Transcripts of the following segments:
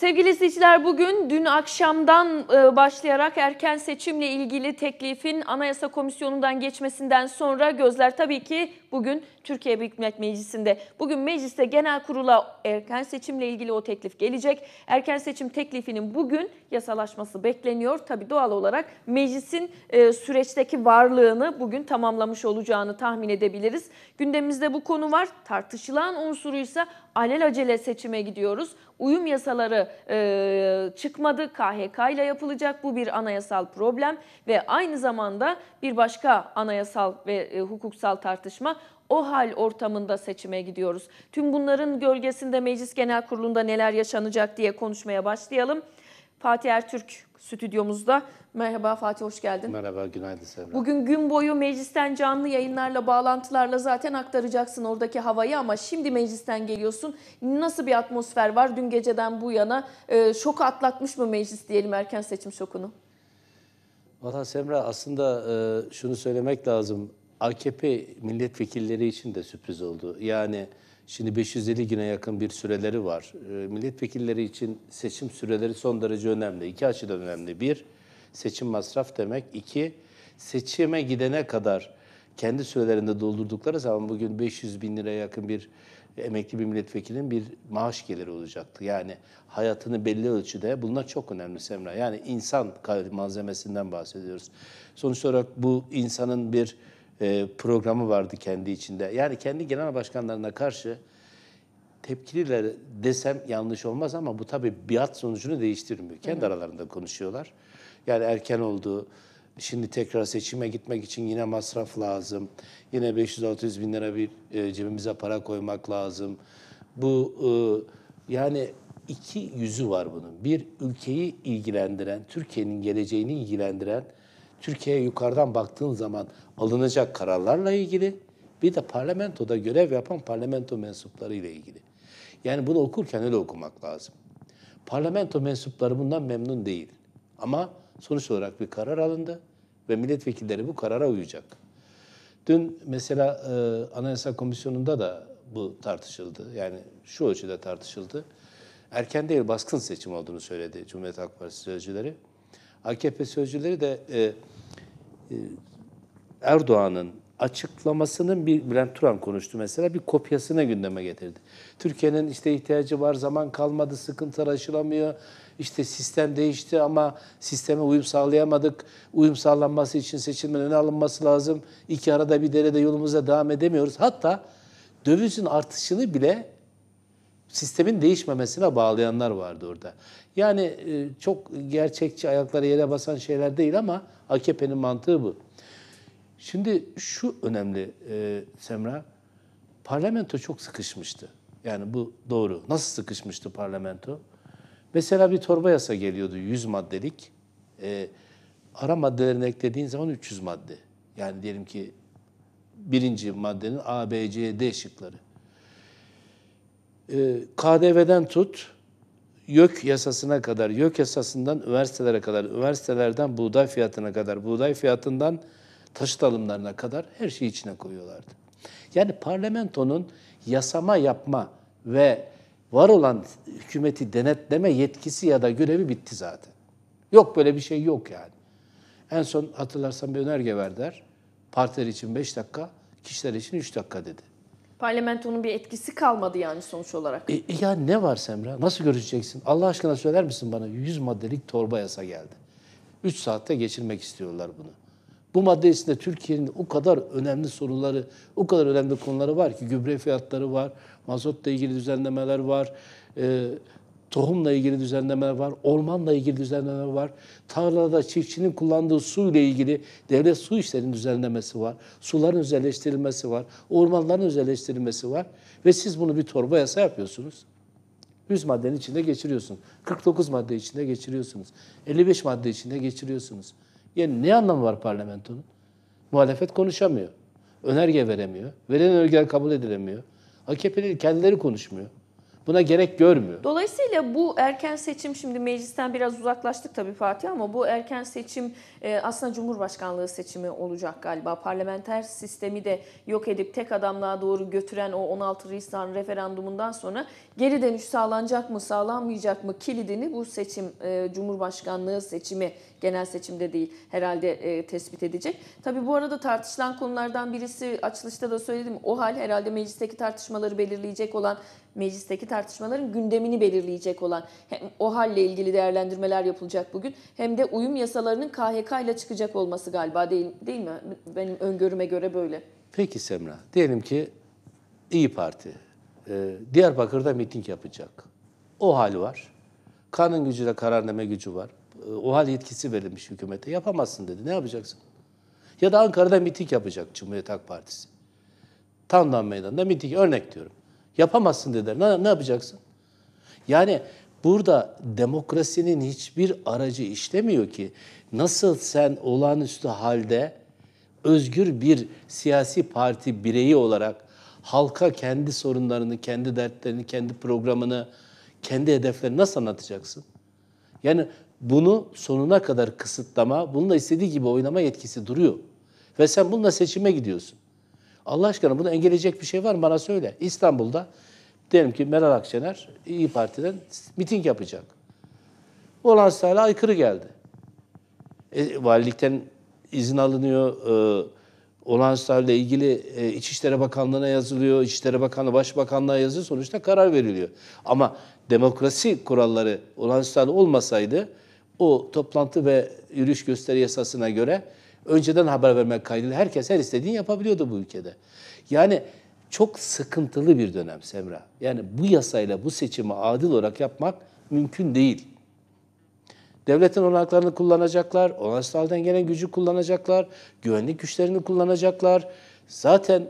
Sevgili izleyiciler bugün dün akşamdan e, başlayarak erken seçimle ilgili teklifin Anayasa Komisyonu'ndan geçmesinden sonra gözler tabii ki bugün Türkiye Büyük Millet Meclisi'nde. Bugün mecliste genel kurula erken seçimle ilgili o teklif gelecek. Erken seçim teklifinin bugün yasalaşması bekleniyor. Tabi doğal olarak meclisin e, süreçteki varlığını bugün tamamlamış olacağını tahmin edebiliriz. Gündemimizde bu konu var. Tartışılan unsuru ise unsuruysa acele seçime gidiyoruz. Uyum yasaları e, çıkmadı. KHK ile yapılacak. Bu bir anayasal problem ve aynı zamanda bir başka anayasal ve e, hukuksal tartışma o hal ortamında seçime gidiyoruz. Tüm bunların gölgesinde Meclis Genel Kurulu'nda neler yaşanacak diye konuşmaya başlayalım. Fatih Ertürk stüdyomuzda. Merhaba Fatih hoş geldin. Merhaba günaydın Semra. Bugün gün boyu meclisten canlı yayınlarla bağlantılarla zaten aktaracaksın oradaki havayı ama şimdi meclisten geliyorsun. Nasıl bir atmosfer var dün geceden bu yana? E, şoku atlatmış mı meclis diyelim erken seçim şokunu? Valla Semra aslında e, şunu söylemek lazım. AKP milletvekilleri için de sürpriz oldu. Yani şimdi 550 güne yakın bir süreleri var. Ee, milletvekilleri için seçim süreleri son derece önemli. İki açıdan önemli. Bir, seçim masraf demek. İki, seçime gidene kadar kendi sürelerinde doldurdukları zaman bugün 500 bin liraya yakın bir emekli bir milletvekilinin bir maaş geliri olacaktı. Yani hayatını belli ölçüde bunlar çok önemli Semra. Yani insan malzemesinden bahsediyoruz. Sonuç olarak bu insanın bir e, programı vardı kendi içinde. Yani kendi genel başkanlarına karşı tepkililer desem yanlış olmaz ama bu tabii biat sonucunu değiştirmiyor. Kendi Hı. aralarında konuşuyorlar. Yani erken oldu. Şimdi tekrar seçime gitmek için yine masraf lazım. Yine 500-600 bin lira bir e, cebimize para koymak lazım. Bu e, yani iki yüzü var bunun. Bir ülkeyi ilgilendiren, Türkiye'nin geleceğini ilgilendiren Türkiye'ye yukarıdan baktığın zaman alınacak kararlarla ilgili bir de parlamentoda görev yapan parlamento mensupları ile ilgili. Yani bunu okurken öyle okumak lazım. Parlamento mensupları bundan memnun değil. Ama sonuç olarak bir karar alındı ve milletvekilleri bu karara uyacak. Dün mesela e, Anayasa Komisyonu'nda da bu tartışıldı. Yani şu ölçüde tartışıldı. Erken değil baskın seçim olduğunu söyledi Cumhuriyet Halk Partisi sözcüleri. AKP sözcüleri de e, e, Erdoğan'ın açıklamasının bir Bülent Turan konuştu mesela bir kopyasını gündeme getirdi. Türkiye'nin işte ihtiyacı var, zaman kalmadı, sıkıntı aşılamıyor. İşte sistem değişti ama sisteme uyum sağlayamadık. Uyum sağlanması için seçilmenin öne alınması lazım. İki arada bir derede yolumuza devam edemiyoruz. Hatta dövizin artışını bile sistemin değişmemesine bağlayanlar vardı orada. Yani e, çok gerçekçi ayakları yere basan şeyler değil ama AKP'nin mantığı bu. Şimdi şu önemli e, Semra, parlamento çok sıkışmıştı. Yani bu doğru. Nasıl sıkışmıştı parlamento? Mesela bir torba yasa geliyordu 100 maddelik. E, ara maddelerini eklediğin zaman 300 madde. Yani diyelim ki birinci maddenin A, B, C, D şıkları. Ee, KDV'den tut, YÖK yasasına kadar, YÖK yasasından üniversitelere kadar, üniversitelerden buğday fiyatına kadar, buğday fiyatından taşıt alımlarına kadar her şeyi içine koyuyorlardı. Yani parlamentonun yasama yapma ve var olan hükümeti denetleme yetkisi ya da görevi bitti zaten. Yok böyle bir şey yok yani. En son hatırlarsam bir önerge verdiler. Partiler için 5 dakika, kişiler için 3 dakika dedi. Parlamentonun bir etkisi kalmadı yani sonuç olarak. E, e, ya ne var Semra? Nasıl görüşeceksin? Allah aşkına söyler misin bana? 100 maddelik torba yasa geldi. 3 saatte geçirmek istiyorlar bunu. Bu madde içinde Türkiye'nin o kadar önemli soruları, o kadar önemli konuları var ki gübre fiyatları var, mazotla ilgili düzenlemeler var, e, Tohumla ilgili düzenlemeler var, ormanla ilgili düzenlemeler var. Tarlada çiftçinin kullandığı su ile ilgili devlet su işlerinin düzenlemesi var. Suların özelleştirilmesi var, ormanların özelleştirilmesi var. Ve siz bunu bir torba yasa yapıyorsunuz. 100 maddenin içinde geçiriyorsunuz. 49 madde içinde geçiriyorsunuz. 55 madde içinde geçiriyorsunuz. Yani ne anlamı var parlamentonun? Muhalefet konuşamıyor. Önerge veremiyor. Verilen önerge kabul edilemiyor. AKP'li kendileri konuşmuyor buna gerek görmüyor. Dolayısıyla bu erken seçim şimdi meclisten biraz uzaklaştık tabii Fatih ama bu erken seçim e, aslında Cumhurbaşkanlığı seçimi olacak galiba. Parlamenter sistemi de yok edip tek adamlığa doğru götüren o 16 Nisan referandumundan sonra geri dönüş sağlanacak mı sağlanmayacak mı kilidini bu seçim e, Cumhurbaşkanlığı seçimi genel seçimde değil herhalde e, tespit edecek. Tabii bu arada tartışılan konulardan birisi açılışta da söyledim. O hal herhalde meclisteki tartışmaları belirleyecek olan meclisteki tartışmaların gündemini belirleyecek olan hem o halle ilgili değerlendirmeler yapılacak bugün hem de uyum yasalarının KHK ile çıkacak olması galiba değil, değil mi? Benim öngörüme göre böyle. Peki Semra, diyelim ki İyi Parti e, Diyarbakır'da miting yapacak. O hal var. Kanun gücüyle kararname gücü var. E, o hal yetkisi verilmiş hükümete. Yapamazsın dedi. Ne yapacaksın? Ya da Ankara'da miting yapacak Cumhuriyet Halk Partisi. Tandan Meydanı'nda miting örnek diyorum. Yapamazsın dediler. Ne, ne yapacaksın? Yani burada demokrasinin hiçbir aracı işlemiyor ki. Nasıl sen olağanüstü halde özgür bir siyasi parti bireyi olarak halka kendi sorunlarını, kendi dertlerini, kendi programını, kendi hedeflerini nasıl anlatacaksın? Yani bunu sonuna kadar kısıtlama, bununla istediği gibi oynama yetkisi duruyor. Ve sen bununla seçime gidiyorsun. Allah aşkına bunu engelleyecek bir şey var mı bana söyle. İstanbul'da diyelim ki Meral Akşener İyi Parti'den miting yapacak. Olan hala aykırı geldi. E, valilikten izin alınıyor. E, olan ile ilgili e, İçişleri Bakanlığı'na yazılıyor. İçişleri Bakanlığı Başbakanlığı'na yazılıyor. Sonuçta karar veriliyor. Ama demokrasi kuralları olan olmasaydı o toplantı ve yürüyüş gösteri yasasına göre önceden haber vermek kaydıyla herkes her istediğini yapabiliyordu bu ülkede. Yani çok sıkıntılı bir dönem Semra. Yani bu yasayla bu seçimi adil olarak yapmak mümkün değil. Devletin olanaklarını kullanacaklar, olanaklardan gelen gücü kullanacaklar, güvenlik güçlerini kullanacaklar. Zaten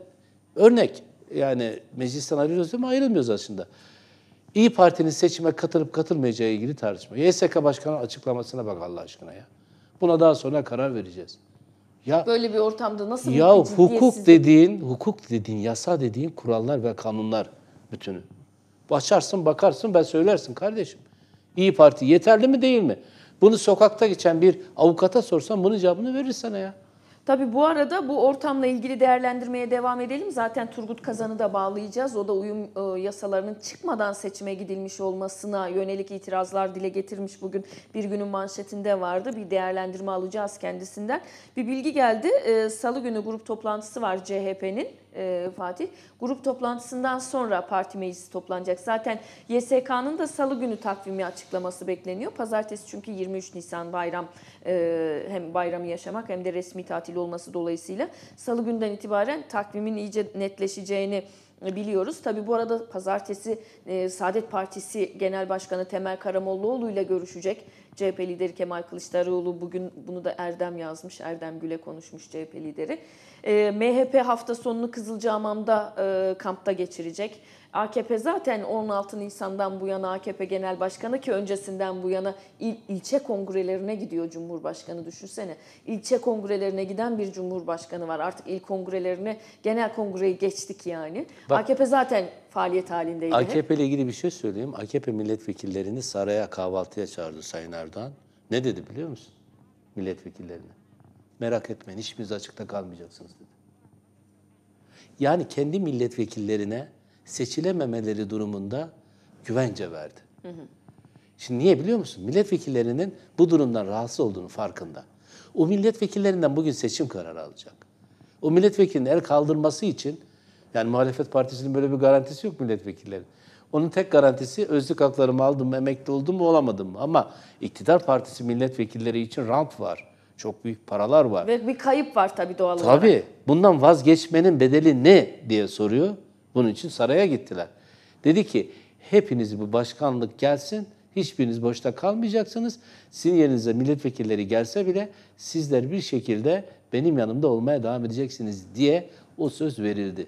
örnek yani meclisten ayrılıyoruz ama ayrılmıyoruz aslında. İyi Parti'nin seçime katılıp katılmayacağı ilgili tartışma. YSK Başkanı açıklamasına bak Allah aşkına ya. Buna daha sonra karar vereceğiz. Ya böyle bir ortamda nasıl Ya hukuk dediğin, hukuk dediğin, yasa dediğin kurallar ve kanunlar bütünü. Başarsın, bakarsın, ben söylersin kardeşim. İyi Parti yeterli mi değil mi? Bunu sokakta geçen bir avukata sorsan bunun cevabını verir sana ya. Tabi bu arada bu ortamla ilgili değerlendirmeye devam edelim. Zaten Turgut Kazan'ı da bağlayacağız. O da uyum e, yasalarının çıkmadan seçime gidilmiş olmasına yönelik itirazlar dile getirmiş bugün. Bir günün manşetinde vardı. Bir değerlendirme alacağız kendisinden. Bir bilgi geldi. E, Salı günü grup toplantısı var CHP'nin e, Fatih. Grup toplantısından sonra parti meclisi toplanacak. Zaten YSK'nın da salı günü takvimi açıklaması bekleniyor. Pazartesi çünkü 23 Nisan bayram e, hem bayramı yaşamak hem de resmi tatil olması dolayısıyla salı günden itibaren takvimin iyice netleşeceğini biliyoruz. tabi bu arada pazartesi e, Saadet Partisi Genel Başkanı Temel Karamollaoğlu ile görüşecek. CHP lideri Kemal Kılıçdaroğlu bugün bunu da Erdem yazmış. Erdem Gül'e konuşmuş CHP lideri. E, MHP hafta sonunu Kızılcahamam'da e, kampta geçirecek. AKP zaten 16 Nisan'dan bu yana AKP Genel Başkanı ki öncesinden bu yana il, ilçe kongrelerine gidiyor Cumhurbaşkanı düşünsene. İlçe kongrelerine giden bir Cumhurbaşkanı var. Artık il kongrelerine genel kongreyi geçtik yani. Bak, AKP zaten faaliyet halindeydi. AKP ile ilgili bir şey söyleyeyim. AKP milletvekillerini saraya kahvaltıya çağırdı Sayın Erdoğan. Ne dedi biliyor musun? Milletvekillerine. Merak etmeyin hiçbiriniz açıkta kalmayacaksınız dedi. Yani kendi milletvekillerine seçilememeleri durumunda güvence verdi. Hı hı. Şimdi niye biliyor musun? Milletvekillerinin bu durumdan rahatsız olduğunu farkında. O milletvekillerinden bugün seçim kararı alacak. O milletvekilinin el kaldırması için yani muhalefet partisinin böyle bir garantisi yok milletvekilleri. Onun tek garantisi özlük haklarımı aldım mı, emekli oldum mu, olamadım mı? Ama iktidar partisi milletvekilleri için rant var. Çok büyük paralar var. Ve bir kayıp var tabii doğal olarak. Tabii. Bundan vazgeçmenin bedeli ne diye soruyor. Bunun için saraya gittiler. Dedi ki hepiniz bu başkanlık gelsin, hiçbiriniz boşta kalmayacaksınız. Sizin yerinize milletvekilleri gelse bile sizler bir şekilde benim yanımda olmaya devam edeceksiniz diye o söz verildi.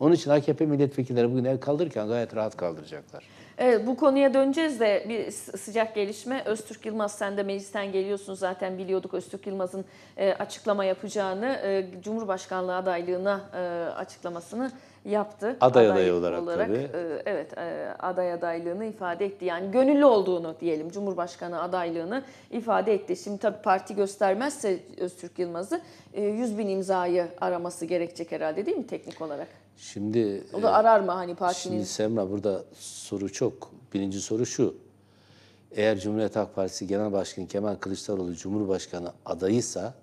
Onun için AKP milletvekilleri bugün el kaldırırken gayet rahat kaldıracaklar. Evet, bu konuya döneceğiz de bir sıcak gelişme. Öztürk Yılmaz sen de meclisten geliyorsun zaten biliyorduk Öztürk Yılmaz'ın e, açıklama yapacağını, e, Cumhurbaşkanlığı adaylığına e, açıklamasını yaptı. Aday aday olarak, olarak tabii. E, evet e, aday adaylığını ifade etti. Yani gönüllü olduğunu diyelim Cumhurbaşkanı adaylığını ifade etti. Şimdi tabii parti göstermezse Öztürk Yılmaz'ı e, 100 bin imzayı araması gerekecek herhalde değil mi teknik olarak? Şimdi o da arar mı hani partinin? Şimdi Semra burada soru çok. Birinci soru şu. Eğer Cumhuriyet Halk Partisi Genel Başkanı Kemal Kılıçdaroğlu Cumhurbaşkanı adayıysa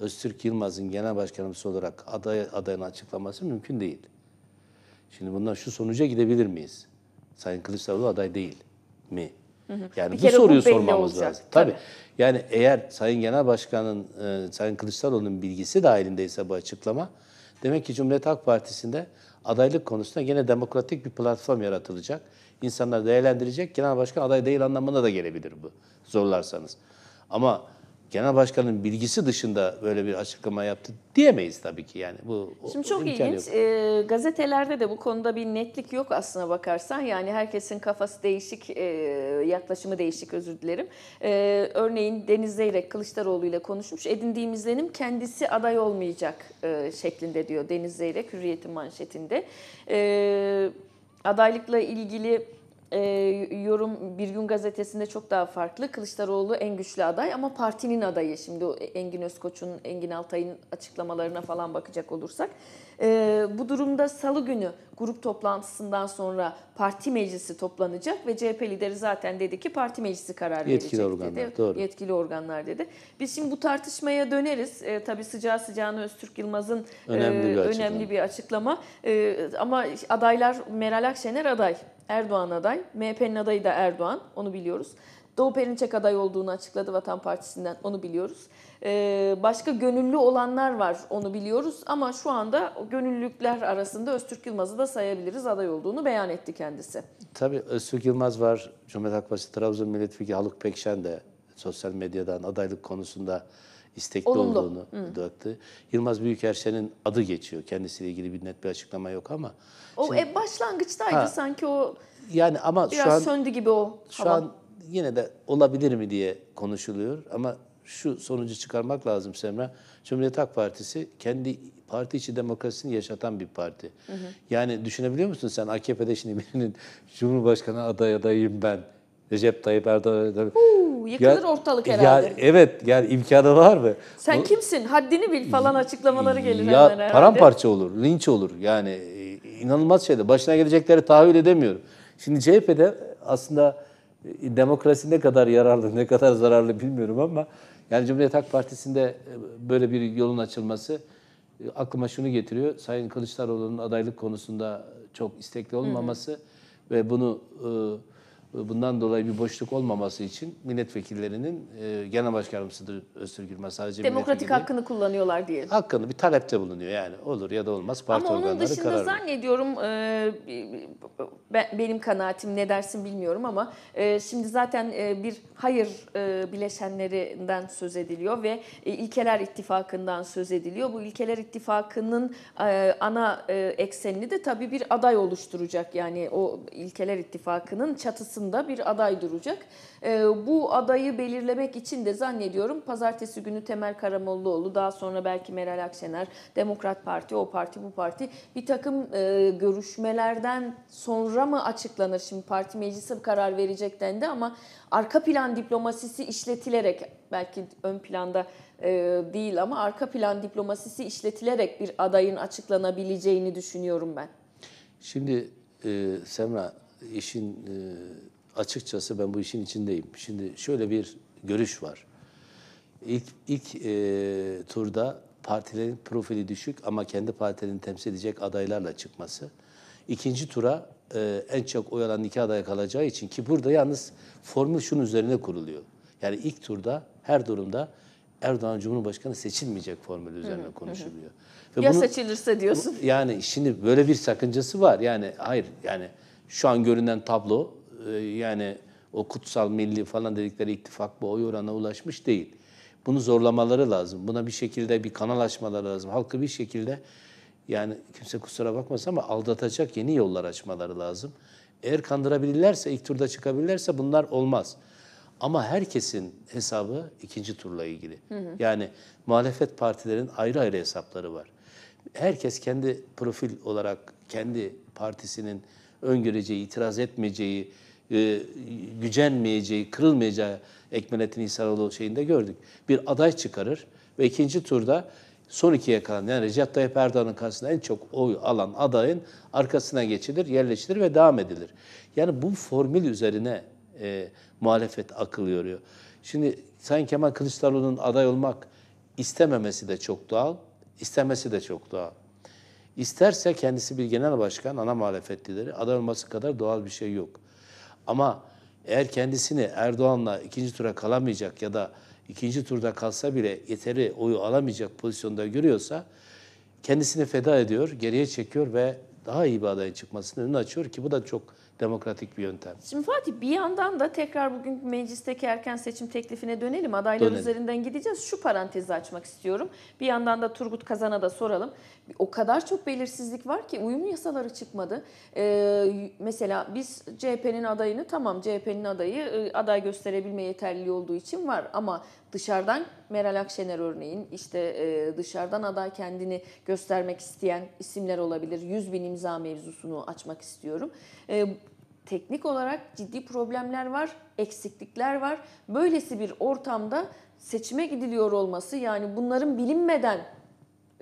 Öztürk Yılmaz'ın genel Başkanımız olarak aday adayını açıklaması mümkün değil. Şimdi bundan şu sonuca gidebilir miyiz? Sayın Kılıçdaroğlu aday değil mi? Hı hı. Yani Bir bu soruyu sormamız olacak. lazım. Tabii. Tabii. Yani eğer Sayın Genel Başkan'ın, e, Sayın Kılıçdaroğlu'nun bilgisi dahilindeyse bu açıklama, demek ki Cumhuriyet Halk Partisi'nde adaylık konusunda yine demokratik bir platform yaratılacak. İnsanlar değerlendirecek. Genel Başkan aday değil anlamına da gelebilir bu zorlarsanız. Ama genel başkanın bilgisi dışında böyle bir açıklama yaptı diyemeyiz tabii ki yani. Bu Şimdi çok ilginç. E, gazetelerde de bu konuda bir netlik yok aslına bakarsan. Yani herkesin kafası değişik, e, yaklaşımı değişik özür dilerim. E, örneğin Deniz Zeyrek Kılıçdaroğlu ile konuşmuş. Edindiğim izlenim kendisi aday olmayacak e, şeklinde diyor Deniz Zeyrek Hürriyet'in manşetinde. E, adaylıkla ilgili e, yorum Bir Gün Gazetesi'nde çok daha farklı. Kılıçdaroğlu en güçlü aday ama partinin adayı. Şimdi Engin Özkoç'un, Engin Altay'ın açıklamalarına falan bakacak olursak. E, bu durumda salı günü grup toplantısından sonra parti meclisi toplanacak ve CHP lideri zaten dedi ki parti meclisi karar yetkili verecek organlar, dedi. Doğru. Yetkili organlar dedi. Biz şimdi bu tartışmaya döneriz. E, tabii sıcağı sıcağına Öztürk Yılmaz'ın önemli e, bir önemli açıklama. Bir açıklama. E, ama adaylar Meral Akşener aday. Erdoğan aday. MHP'nin adayı da Erdoğan. Onu biliyoruz. Doğu Perinçek aday olduğunu açıkladı Vatan Partisi'nden. Onu biliyoruz. Ee, başka gönüllü olanlar var. Onu biliyoruz. Ama şu anda gönüllülükler arasında Öztürk Yılmaz'ı da sayabiliriz. Aday olduğunu beyan etti kendisi. Tabii Öztürk Yılmaz var. Cumhuriyet Halk Partisi Trabzon Milletvekili Haluk Pekşen de sosyal medyadan adaylık konusunda istekli Olumlu. olduğunu Hı. bıraktı. Yılmaz Büyükerşen'in adı geçiyor. Kendisiyle ilgili bir net bir açıklama yok ama. O şimdi, e, başlangıçtaydı ha, sanki o. Yani ama biraz şu an söndü gibi o. Şu hava. an yine de olabilir mi diye konuşuluyor ama şu sonucu çıkarmak lazım Semra. Cumhuriyet Halk Partisi kendi parti içi demokrasisini yaşatan bir parti. Hı hı. Yani düşünebiliyor musun sen AKP'de şimdi birinin Cumhurbaşkanı aday adayım ben Recep Tayyip Erdoğan. Huu, yıkılır ya, ortalık herhalde. Ya, evet yani imkanı var mı? Sen o, kimsin? Haddini bil falan açıklamaları gelir ya, hemen herhalde. Paramparça olur, linç olur. Yani e, inanılmaz şeyde. Başına gelecekleri tahayyül edemiyorum. Şimdi CHP'de aslında e, demokrasi ne kadar yararlı, ne kadar zararlı bilmiyorum ama yani Cumhuriyet Halk Partisi'nde e, böyle bir yolun açılması aklıma şunu getiriyor. Sayın Kılıçdaroğlu'nun adaylık konusunda çok istekli olmaması hı hı. ve bunu e, Bundan dolayı bir boşluk olmaması için milletvekillerinin e, genel başkanımızdır Öztürk Gülmez sadece Demokratik hakkını kullanıyorlar diye. Hakkını bir talepte bulunuyor yani olur ya da olmaz parti Ama onun dışında karar zannediyorum e, ben, benim kanaatim ne dersin bilmiyorum ama e, şimdi zaten e, bir hayır e, bileşenlerinden söz ediliyor ve e, İlkeler İttifakı'ndan söz ediliyor. Bu ilkeler ittifakının e, ana e, eksenini de tabii bir aday oluşturacak yani o ilkeler ittifakının çatısını arasında bir aday duracak. Ee, bu adayı belirlemek için de zannediyorum pazartesi günü Temel Karamollaoğlu, daha sonra belki Meral Akşener, Demokrat Parti, o parti, bu parti bir takım e, görüşmelerden sonra mı açıklanır? Şimdi parti meclisi karar verecek dendi ama arka plan diplomasisi işletilerek belki ön planda e, değil ama arka plan diplomasisi işletilerek bir adayın açıklanabileceğini düşünüyorum ben. Şimdi e, Semra işin e, açıkçası ben bu işin içindeyim. Şimdi şöyle bir görüş var. İlk, ilk e, turda partilerin profili düşük ama kendi partilerini temsil edecek adaylarla çıkması. İkinci tura e, en çok oy alan iki aday kalacağı için ki burada yalnız formül şunun üzerine kuruluyor. Yani ilk turda her durumda Erdoğan Cumhurbaşkanı seçilmeyecek formül üzerine hı konuşuluyor. Hı. Ve ya bunu, seçilirse diyorsun. Yani şimdi böyle bir sakıncası var. Yani hayır yani şu an görünen tablo e, yani o kutsal milli falan dedikleri ittifak bu oy oranına ulaşmış değil. Bunu zorlamaları lazım. Buna bir şekilde bir kanal açmaları lazım. Halkı bir şekilde yani kimse kusura bakmasın ama aldatacak yeni yollar açmaları lazım. Eğer kandırabilirlerse, ilk turda çıkabilirlerse bunlar olmaz. Ama herkesin hesabı ikinci turla ilgili. Hı hı. Yani muhalefet partilerin ayrı ayrı hesapları var. Herkes kendi profil olarak kendi partisinin öngöreceği, itiraz etmeyeceği, e, gücenmeyeceği, kırılmayacağı Ekmelettin İhsanoğlu şeyinde gördük. Bir aday çıkarır ve ikinci turda son ikiye kalan yani Recep Tayyip Erdoğan'ın karşısında en çok oy alan adayın arkasına geçilir, yerleştirilir ve devam edilir. Yani bu formül üzerine e, muhalefet akıl yoruyor. Şimdi Sayın Kemal Kılıçdaroğlu'nun aday olmak istememesi de çok doğal, istemesi de çok doğal. İsterse kendisi bir genel başkan, ana muhalefet lideri, aday olması kadar doğal bir şey yok. Ama eğer kendisini Erdoğan'la ikinci tura kalamayacak ya da ikinci turda kalsa bile yeteri oyu alamayacak pozisyonda görüyorsa kendisini feda ediyor, geriye çekiyor ve daha iyi bir adayın çıkmasını önünü açıyor ki bu da çok demokratik bir yöntem. Şimdi Fatih bir yandan da tekrar bugün meclisteki erken seçim teklifine dönelim. Adaylar dönelim. üzerinden gideceğiz. Şu parantezi açmak istiyorum. Bir yandan da Turgut Kazan'a da soralım. O kadar çok belirsizlik var ki uyum yasaları çıkmadı. Ee, mesela biz CHP'nin adayını tamam CHP'nin adayı e, aday gösterebilme yeterliliği olduğu için var ama dışarıdan Meral Akşener örneğin işte e, dışarıdan aday kendini göstermek isteyen isimler olabilir. 100 bin imza mevzusunu açmak istiyorum. E, teknik olarak ciddi problemler var, eksiklikler var. Böylesi bir ortamda seçime gidiliyor olması yani bunların bilinmeden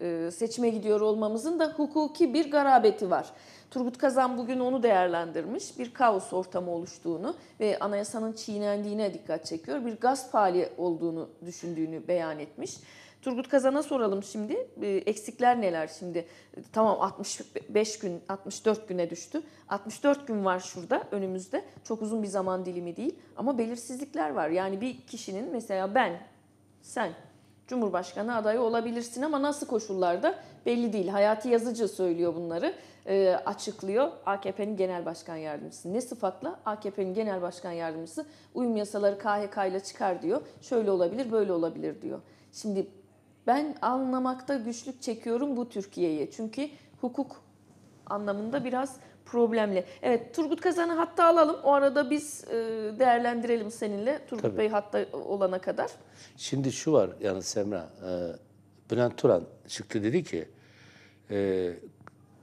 e, seçime gidiyor olmamızın da hukuki bir garabeti var. Turgut Kazan bugün onu değerlendirmiş. Bir kaos ortamı oluştuğunu ve anayasanın çiğnendiğine dikkat çekiyor. Bir gasp hali olduğunu düşündüğünü beyan etmiş. Turgut Kazan'a soralım şimdi. E, eksikler neler şimdi? Tamam 65 gün, 64 güne düştü. 64 gün var şurada önümüzde. Çok uzun bir zaman dilimi değil ama belirsizlikler var. Yani bir kişinin mesela ben, sen Cumhurbaşkanı adayı olabilirsin ama nasıl koşullarda belli değil. Hayati Yazıcı söylüyor bunları, e, açıklıyor AKP'nin genel başkan yardımcısı. Ne sıfatla? AKP'nin genel başkan yardımcısı uyum yasaları KHK ile çıkar diyor. Şöyle olabilir, böyle olabilir diyor. Şimdi ben anlamakta güçlük çekiyorum bu Türkiye'ye Çünkü hukuk anlamında biraz problemli. Evet Turgut Kazan'ı hatta alalım. O arada biz e, değerlendirelim seninle Turgut Tabii. Bey hatta olana kadar. Şimdi şu var yani Semra. E, Bülent Turan çıktı dedi ki e,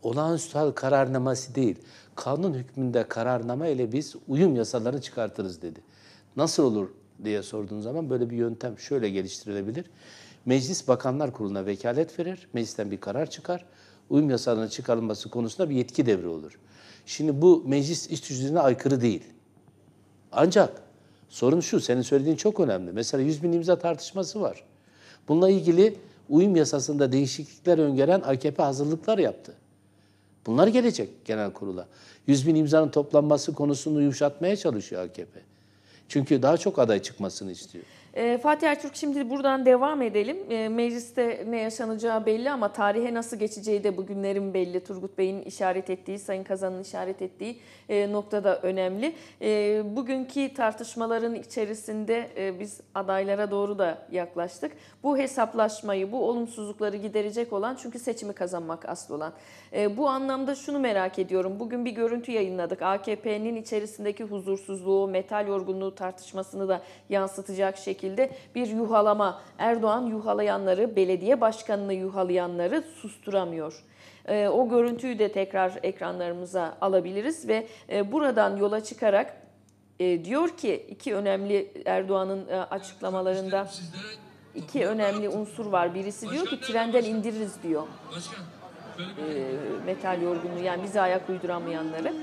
olağanüstü hal kararnaması değil. Kanun hükmünde kararnama ile biz uyum yasalarını çıkartırız dedi. Nasıl olur diye sorduğun zaman böyle bir yöntem şöyle geliştirilebilir. Meclis Bakanlar Kurulu'na vekalet verir. Meclisten bir karar çıkar. Uyum yasalarının çıkarılması konusunda bir yetki devri olur. Şimdi bu meclis iş düzeyine aykırı değil. Ancak sorun şu, senin söylediğin çok önemli. Mesela 100 bin imza tartışması var. Bununla ilgili uyum yasasında değişiklikler öngören AKP hazırlıklar yaptı. Bunlar gelecek genel kurula. 100 bin imzanın toplanması konusunu yumuşatmaya çalışıyor AKP. Çünkü daha çok aday çıkmasını istiyor. Ee, Fatih Ertürk şimdi buradan devam edelim. Ee, mecliste ne yaşanacağı belli ama tarihe nasıl geçeceği de bugünlerin belli. Turgut Bey'in işaret ettiği, Sayın Kazan'ın işaret ettiği e, noktada önemli. Ee, bugünkü tartışmaların içerisinde e, biz adaylara doğru da yaklaştık. Bu hesaplaşmayı, bu olumsuzlukları giderecek olan çünkü seçimi kazanmak asıl olan. bu anlamda şunu merak ediyorum. Bugün bir görüntü yayınladık. AKP'nin içerisindeki huzursuzluğu, metal yorgunluğu tartışmasını da yansıtacak şekilde şekilde bir yuhalama. Erdoğan yuhalayanları, belediye başkanını yuhalayanları susturamıyor. Ee, o görüntüyü de tekrar ekranlarımıza alabiliriz ve e, buradan yola çıkarak e, diyor ki iki önemli Erdoğan'ın e, açıklamalarında iki önemli unsur var. Birisi diyor ki trenden indiririz diyor. Ee, şey metal yorgunluğu yani bize ayak uyduramayanları.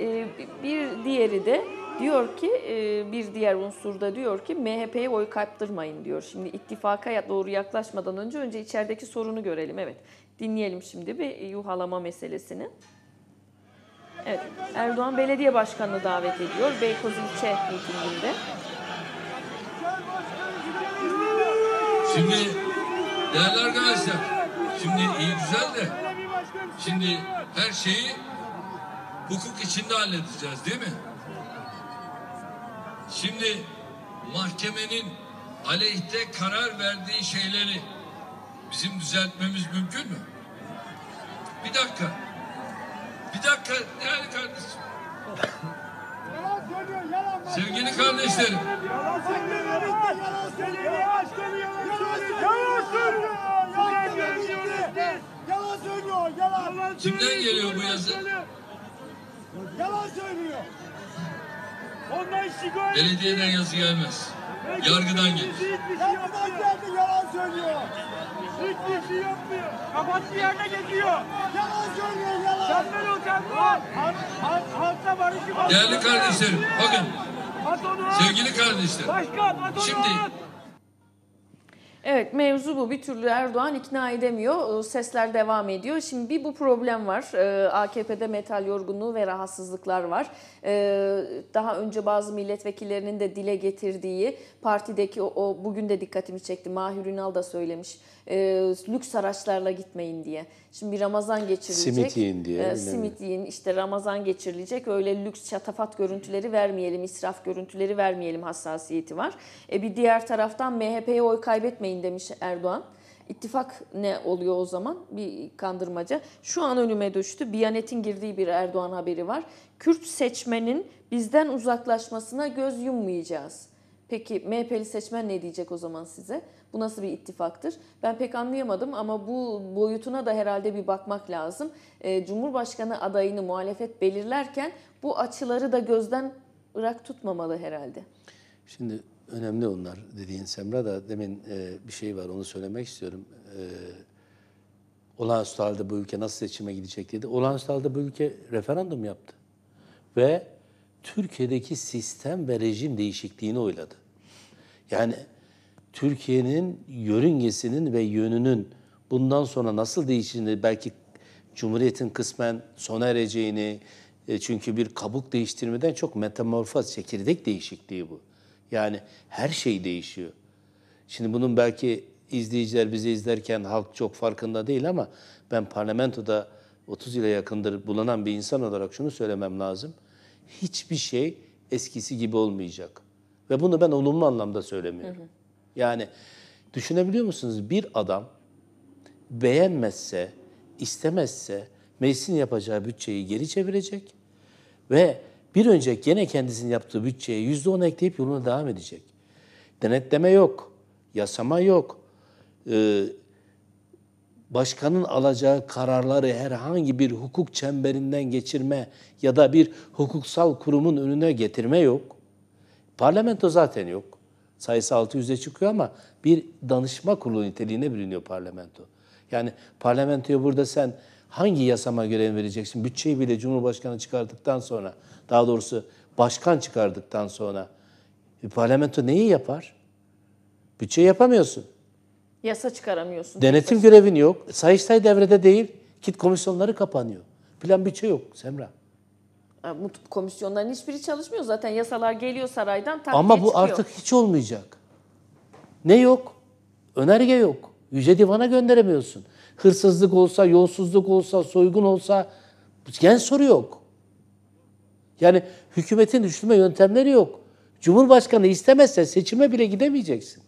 Ee, bir diğeri de Diyor ki e, bir diğer unsurda diyor ki MHP'ye oy kaptırmayın diyor. Şimdi ittifaka doğru yaklaşmadan önce önce içerideki sorunu görelim. Evet dinleyelim şimdi bir yuhalama meselesini. Evet Erdoğan belediye başkanını davet ediyor Beykoz ilçe mitinginde. Şimdi değerli arkadaşlar şimdi iyi güzel de şimdi her şeyi hukuk içinde halledeceğiz değil mi? Şimdi mahkemenin aleyhte karar verdiği şeyleri bizim düzeltmemiz mümkün mü? Bir dakika. Bir dakika değerli kardeşim. Sevgili kardeşlerim. Kimden geliyor bu yazı? Yalan söylüyor. Belediyeden yazı gelmez. Yargıdan gelir. Şey Yargıdan geldi yalan söylüyor. Hiçbir şey yapmıyor. Kafası yerine getiriyor. Yalan söylüyor yalan. Tembel ol tembel. barışı Değerli kardeşlerim bakın. Sevgili kardeşlerim. Şimdi Evet mevzu bu. Bir türlü Erdoğan ikna edemiyor. Ee, sesler devam ediyor. Şimdi bir bu problem var. Ee, AKP'de metal yorgunluğu ve rahatsızlıklar var. Ee, daha önce bazı milletvekillerinin de dile getirdiği partideki o bugün de dikkatimi çekti. Mahir Ünal da söylemiş. Lüks araçlarla gitmeyin diye. Şimdi bir Ramazan geçirilecek. Simit yiyin diye. Simit yiyin işte Ramazan geçirilecek. Öyle lüks şatafat görüntüleri vermeyelim, israf görüntüleri vermeyelim hassasiyeti var. E, bir diğer taraftan MHP'ye oy kaybetmeyin etmeyin demiş Erdoğan. İttifak ne oluyor o zaman? Bir kandırmaca. Şu an önüme düştü. Biyanet'in girdiği bir Erdoğan haberi var. Kürt seçmenin bizden uzaklaşmasına göz yummayacağız. Peki MHP'li seçmen ne diyecek o zaman size? Bu nasıl bir ittifaktır? Ben pek anlayamadım ama bu boyutuna da herhalde bir bakmak lazım. Ee, Cumhurbaşkanı adayını muhalefet belirlerken bu açıları da gözden ırak tutmamalı herhalde. Şimdi Önemli onlar dediğin Semra da demin e, bir şey var onu söylemek istiyorum. E, olağanüstü halde bu ülke nasıl seçime gidecek dedi. Olağanüstü halde bu ülke referandum yaptı. Ve Türkiye'deki sistem ve rejim değişikliğini oyladı. Yani Türkiye'nin yörüngesinin ve yönünün bundan sonra nasıl değişeceğini belki Cumhuriyet'in kısmen sona ereceğini e, çünkü bir kabuk değiştirmeden çok metamorfoz çekirdek değişikliği bu. Yani her şey değişiyor. Şimdi bunun belki izleyiciler bizi izlerken halk çok farkında değil ama ben parlamentoda 30 ile yakındır bulunan bir insan olarak şunu söylemem lazım. Hiçbir şey eskisi gibi olmayacak. Ve bunu ben olumlu anlamda söylemiyorum. Hı hı. Yani düşünebiliyor musunuz? Bir adam beğenmezse, istemezse meclisin yapacağı bütçeyi geri çevirecek ve bir önceki gene kendisinin yaptığı bütçeye yüzde on ekleyip yoluna devam edecek. Denetleme yok, yasama yok. Ee, başkanın alacağı kararları herhangi bir hukuk çemberinden geçirme ya da bir hukuksal kurumun önüne getirme yok. Parlamento zaten yok. Sayısı 600'e çıkıyor ama bir danışma kurulu niteliğine bürünüyor parlamento. Yani parlamentoya burada sen hangi yasama görev vereceksin? Bütçeyi bile Cumhurbaşkanı çıkardıktan sonra, daha doğrusu başkan çıkardıktan sonra e, parlamento neyi yapar? Bütçe yapamıyorsun. Yasa çıkaramıyorsun. Denetim Yasa. görevin yok. Sayıştay devrede değil. Kit komisyonları kapanıyor. Plan bütçe yok Semra. Yani bu komisyonların hiçbiri çalışmıyor zaten. Yasalar geliyor saraydan Ama bu çıkıyor. artık hiç olmayacak. Ne yok? Önerge yok. Yüce Divan'a gönderemiyorsun hırsızlık olsa, yolsuzluk olsa, soygun olsa gen soru yok. Yani hükümetin düşünme yöntemleri yok. Cumhurbaşkanı istemezse seçime bile gidemeyeceksin.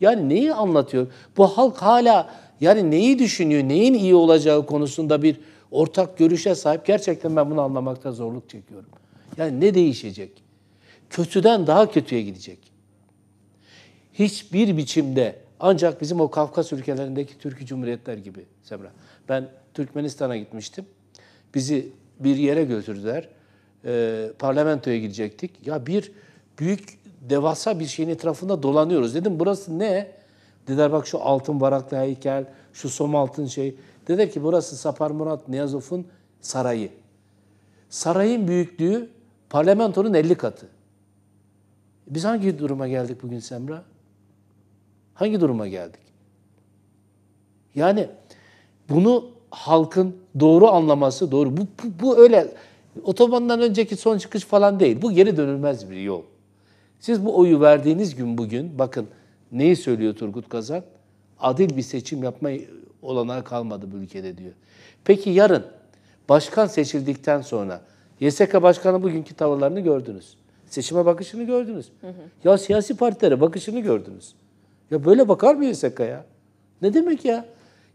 Yani neyi anlatıyor? Bu halk hala yani neyi düşünüyor, neyin iyi olacağı konusunda bir ortak görüşe sahip. Gerçekten ben bunu anlamakta zorluk çekiyorum. Yani ne değişecek? Kötüden daha kötüye gidecek. Hiçbir biçimde ancak bizim o Kafkas ülkelerindeki Türk Cumhuriyetler gibi Semra. Ben Türkmenistan'a gitmiştim. Bizi bir yere götürdüler. E, parlamentoya gidecektik. Ya bir büyük devasa bir şeyin etrafında dolanıyoruz. Dedim burası ne? Dediler bak şu altın varaklı heykel, şu som altın şey. Dediler ki burası Sapar Murat Niyazov'un sarayı. Sarayın büyüklüğü parlamentonun 50 katı. Biz hangi duruma geldik bugün Semra? Hangi duruma geldik? Yani bunu halkın doğru anlaması doğru. Bu, bu, bu öyle otobandan önceki son çıkış falan değil. Bu geri dönülmez bir yol. Siz bu oyu verdiğiniz gün bugün bakın neyi söylüyor Turgut Kazan? Adil bir seçim yapma olanağı kalmadı bu ülkede diyor. Peki yarın başkan seçildikten sonra YSK Başkanı bugünkü tavırlarını gördünüz. Seçime bakışını gördünüz. Hı hı. Ya siyasi partilere bakışını gördünüz. Ya böyle bakar mı YSK ya? Ne demek ya?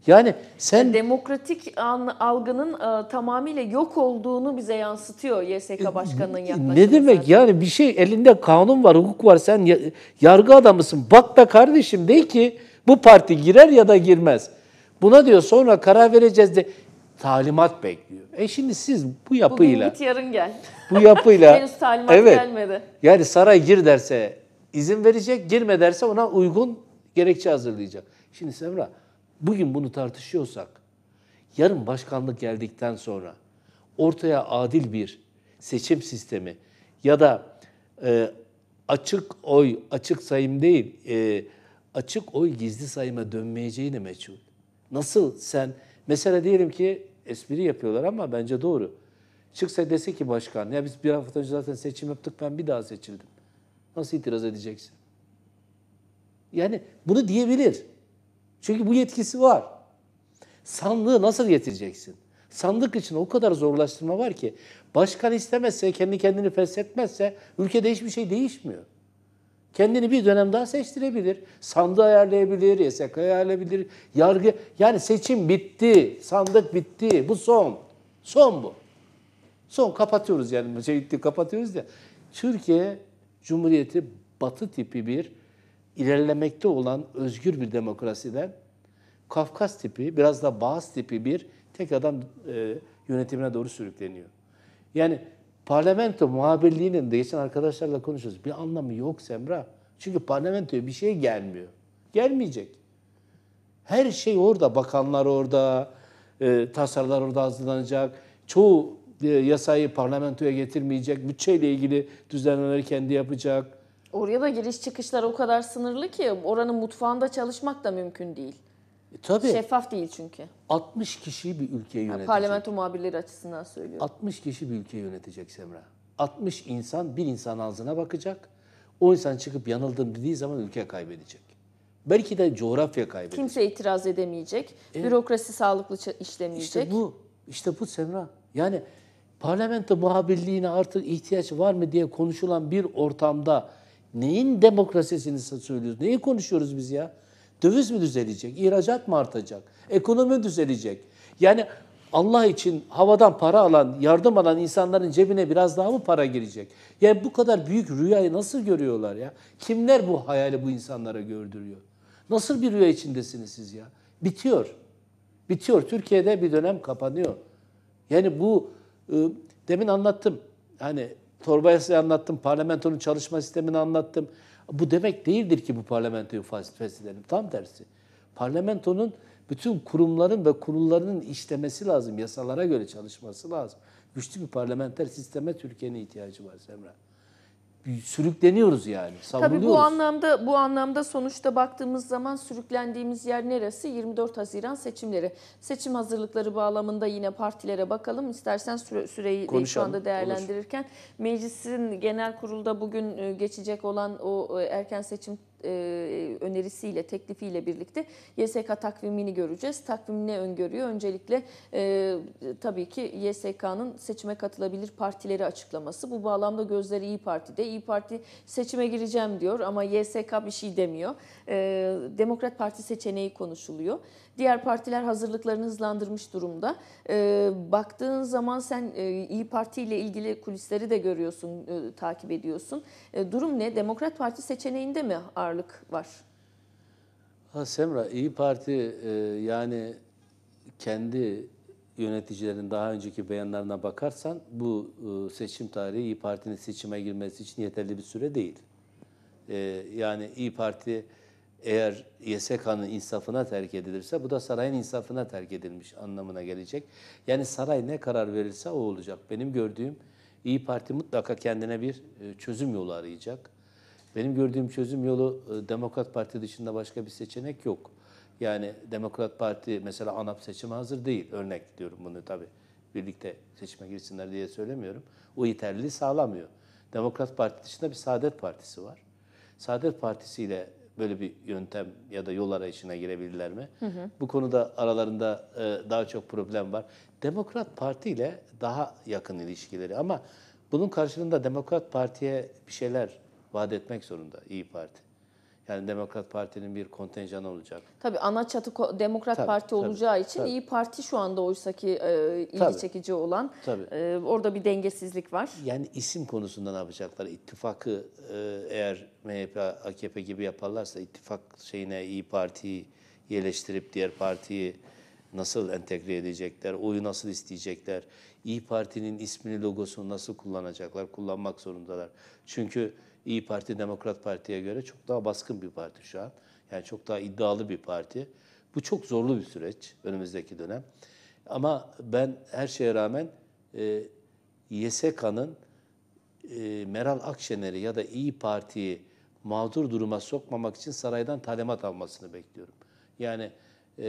Yani sen demokratik algının e, tamamıyla yok olduğunu bize yansıtıyor YSK e, Başkanı'nın yaklaşımı. Ne demek zaten. yani bir şey elinde kanun var, hukuk var. Sen yargı adamısın. Bak da kardeşim de ki bu parti girer ya da girmez. Buna diyor sonra karar vereceğiz de talimat bekliyor. E şimdi siz bu yapıyla Bugün git yarın gel. Bu yapıyla henüz talimat evet, gelmedi. Yani saray gir derse izin verecek, girme derse ona uygun gerekçe hazırlayacak. Şimdi Semra, bugün bunu tartışıyorsak, yarın başkanlık geldikten sonra ortaya adil bir seçim sistemi ya da e, açık oy, açık sayım değil, e, açık oy gizli sayıma dönmeyeceğini meçhul. Nasıl sen, mesela diyelim ki espri yapıyorlar ama bence doğru. Çıksa dese ki başkan, ya biz bir hafta önce zaten seçim yaptık ben bir daha seçildim. Nasıl itiraz edeceksin? Yani bunu diyebilir. Çünkü bu yetkisi var. Sandığı nasıl getireceksin? Sandık için o kadar zorlaştırma var ki başkan istemezse, kendi kendini feshetmezse ülkede hiçbir şey değişmiyor. Kendini bir dönem daha seçtirebilir. Sandığı ayarlayabilir, YSK ayarlayabilir, yargı. Yani seçim bitti, sandık bitti. Bu son. Son bu. Son kapatıyoruz yani. Şey bitti, kapatıyoruz ya. Türkiye Cumhuriyeti batı tipi bir ilerlemekte olan özgür bir demokrasiden Kafkas tipi, biraz da Bağız tipi bir tek adam e, yönetimine doğru sürükleniyor. Yani parlamento muhabirliğinin de geçen arkadaşlarla konuşuyoruz. Bir anlamı yok Semra. Çünkü parlamentoya bir şey gelmiyor. Gelmeyecek. Her şey orada. Bakanlar orada, e, tasarılar orada hazırlanacak. Çoğu e, yasayı parlamentoya getirmeyecek, bütçeyle ilgili düzenlemeleri kendi yapacak. Oraya da giriş çıkışlar o kadar sınırlı ki oranın mutfağında çalışmak da mümkün değil. E, tabii. Şeffaf değil çünkü. 60 kişi bir ülke yönetecek. Yani parlamento muhabirleri açısından söylüyorum. 60 kişi bir ülke yönetecek Semra. 60 insan bir insan ağzına bakacak. O insan çıkıp yanıldım dediği zaman ülke kaybedecek. Belki de coğrafya kaybedecek. Kimse itiraz edemeyecek. Evet. Bürokrasi sağlıklı işlemeyecek. İşte bu. İşte bu Semra. Yani parlamento muhabirliğine artık ihtiyaç var mı diye konuşulan bir ortamda neyin demokrasisini söylüyoruz? Neyi konuşuyoruz biz ya? Döviz mi düzelecek? İhracat mı artacak? Ekonomi düzelecek? Yani Allah için havadan para alan, yardım alan insanların cebine biraz daha mı para girecek? Yani bu kadar büyük rüyayı nasıl görüyorlar ya? Kimler bu hayali bu insanlara gördürüyor? Nasıl bir rüya içindesiniz siz ya? Bitiyor. Bitiyor. Türkiye'de bir dönem kapanıyor. Yani bu ee, demin anlattım. Hani Torbayası'yı anlattım, parlamentonun çalışma sistemini anlattım. Bu demek değildir ki bu parlamentoyu feshedelim. Tam tersi. Parlamentonun bütün kurumların ve kurullarının işlemesi lazım. Yasalara göre çalışması lazım. Güçlü bir parlamenter sisteme Türkiye'nin ihtiyacı var Semra sürükleniyoruz yani. Tabii bu anlamda bu anlamda sonuçta baktığımız zaman sürüklendiğimiz yer neresi? 24 Haziran seçimleri. Seçim hazırlıkları bağlamında yine partilere bakalım. İstersen süre, süreyi Konuşalım, şu anda değerlendirirken olur. meclisin genel kurulda bugün e, geçecek olan o e, erken seçim e, önerisiyle, teklifiyle birlikte YSK takvimini göreceğiz. Takvim ne öngörüyor? Öncelikle e, tabii ki YSK'nın seçime katılabilir partileri açıklaması. Bu bağlamda gözleri İyi Parti'de. İyi Parti seçime gireceğim diyor ama YSK bir şey demiyor. E, Demokrat Parti seçeneği konuşuluyor. Diğer partiler hazırlıklarını hızlandırmış durumda. E, baktığın zaman sen e, İyi Parti ile ilgili kulisleri de görüyorsun, e, takip ediyorsun. E, durum ne? Demokrat Parti seçeneğinde mi ağırlık var? Ha Semra, İyi Parti e, yani kendi yöneticilerin daha önceki beyanlarına bakarsan bu e, seçim tarihi İyi Parti'nin seçime girmesi için yeterli bir süre değil. E, yani İyi Parti eğer YSK'nın insafına terk edilirse bu da sarayın insafına terk edilmiş anlamına gelecek. Yani saray ne karar verirse o olacak. Benim gördüğüm İyi Parti mutlaka kendine bir e, çözüm yolu arayacak. Benim gördüğüm çözüm yolu e, Demokrat Parti dışında başka bir seçenek yok. Yani Demokrat Parti mesela ANAP seçime hazır değil. Örnek diyorum bunu tabi. Birlikte seçime girsinler diye söylemiyorum. O yeterliliği sağlamıyor. Demokrat Parti dışında bir Saadet Partisi var. Saadet Partisi ile böyle bir yöntem ya da yol arayışına girebilirler mi? Hı hı. Bu konuda aralarında e, daha çok problem var. Demokrat Parti ile daha yakın ilişkileri ama bunun karşılığında Demokrat Parti'ye bir şeyler vaat etmek zorunda İyi Parti. Yani Demokrat Parti'nin bir kontenjanı olacak. Tabii ana çatı Demokrat tabii, Parti tabii, olacağı için tabii. İyi Parti şu anda oysa ki e, ilgi tabii, çekici olan. Tabii. E, orada bir dengesizlik var. Yani isim konusunda ne yapacaklar? İttifakı e, eğer MHP, AKP gibi yaparlarsa ittifak şeyine İyi Parti'yi yerleştirip diğer partiyi nasıl entegre edecekler, oyu nasıl isteyecekler, İyi Parti'nin ismini, logosunu nasıl kullanacaklar, kullanmak zorundalar. Çünkü İyi Parti Demokrat Parti'ye göre çok daha baskın bir parti şu an. Yani çok daha iddialı bir parti. Bu çok zorlu bir süreç önümüzdeki dönem. Ama ben her şeye rağmen e, YSK'nın e, Meral Akşener'i ya da İyi Parti'yi mağdur duruma sokmamak için saraydan talimat almasını bekliyorum. Yani e,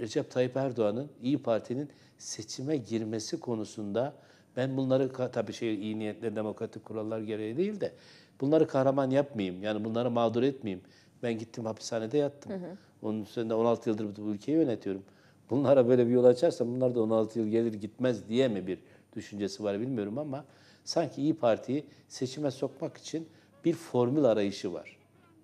Recep Tayyip Erdoğan'ın İyi Parti'nin seçime girmesi konusunda ben bunları tabii şey iyi niyetle demokratik kurallar gereği değil de Bunları kahraman yapmayayım. Yani bunları mağdur etmeyeyim. Ben gittim hapishanede yattım. Hı hı. Onun üstünde 16 yıldır bu ülkeyi yönetiyorum. Bunlara böyle bir yol açarsam bunlar da 16 yıl gelir gitmez diye mi bir düşüncesi var bilmiyorum ama sanki İyi Parti'yi seçime sokmak için bir formül arayışı var.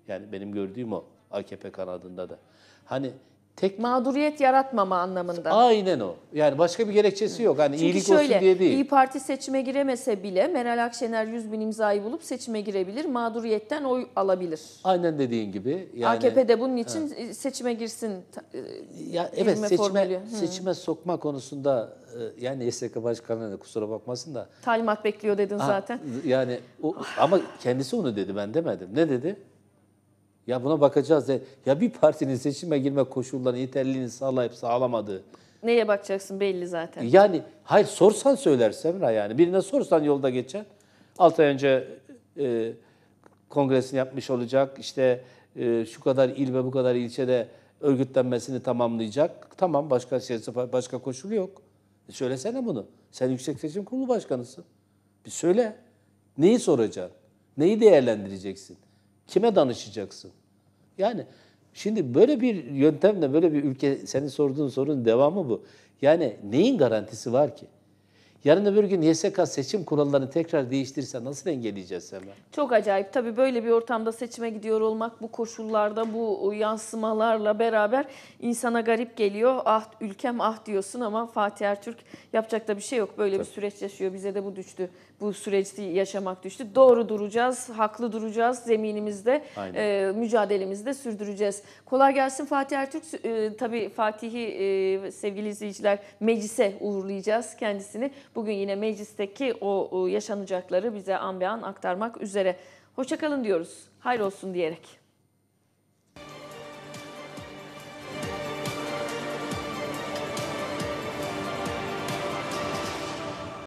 Yani benim gördüğüm o AKP kanadında da. Hani Tek mağduriyet yaratmama anlamında. Aynen o. Yani başka bir gerekçesi yok. Hani Çünkü iyilik şöyle, olsun diye değil. İyi Parti seçime giremese bile Meral Akşener 100 bin imzayı bulup seçime girebilir. Mağduriyetten oy alabilir. Aynen dediğin gibi. Yani, AKP de bunun için evet. seçime girsin. E, ya, evet seçime, formülü. seçime sokma konusunda e, yani SK Başkanı'na da kusura bakmasın da. Talimat bekliyor dedin ha, zaten. Yani o, ama kendisi onu dedi ben demedim. Ne dedi? Ya buna bakacağız. De. Ya bir partinin seçime girme koşullarını yeterliliğini sağlayıp sağlamadığı. Neye bakacaksın belli zaten. Yani hayır sorsan söyler Semra yani. Birine sorsan yolda geçen. 6 ay önce e, kongresini yapmış olacak. İşte e, şu kadar il ve bu kadar ilçede örgütlenmesini tamamlayacak. Tamam başka şey, başka koşulu yok. E söylesene bunu. Sen Yüksek Seçim Kurulu Başkanısın. Bir söyle. Neyi soracaksın? Neyi değerlendireceksin? Kime danışacaksın? Yani şimdi böyle bir yöntemle böyle bir ülke senin sorduğun sorunun devamı bu. Yani neyin garantisi var ki? Yarın öbür gün YSK seçim kurallarını tekrar değiştirirse nasıl engelleyeceğiz hemen? Çok acayip. Tabii böyle bir ortamda seçime gidiyor olmak bu koşullarda bu yansımalarla beraber insana garip geliyor. Ah ülkem ah diyorsun ama Fatih Ertürk yapacak da bir şey yok. Böyle Tabii. bir süreç yaşıyor. Bize de bu düştü. Bu süreçti yaşamak düştü. Doğru duracağız, haklı duracağız. Zeminimizde, Aynen. e, mücadelemizi de sürdüreceğiz. Kolay gelsin Fatih Ertürk. E, tabii Fatih'i e, sevgili izleyiciler meclise uğurlayacağız kendisini. Bugün yine meclisteki o yaşanacakları bize an be an aktarmak üzere. Hoşçakalın diyoruz. Hayrolsun diyerek.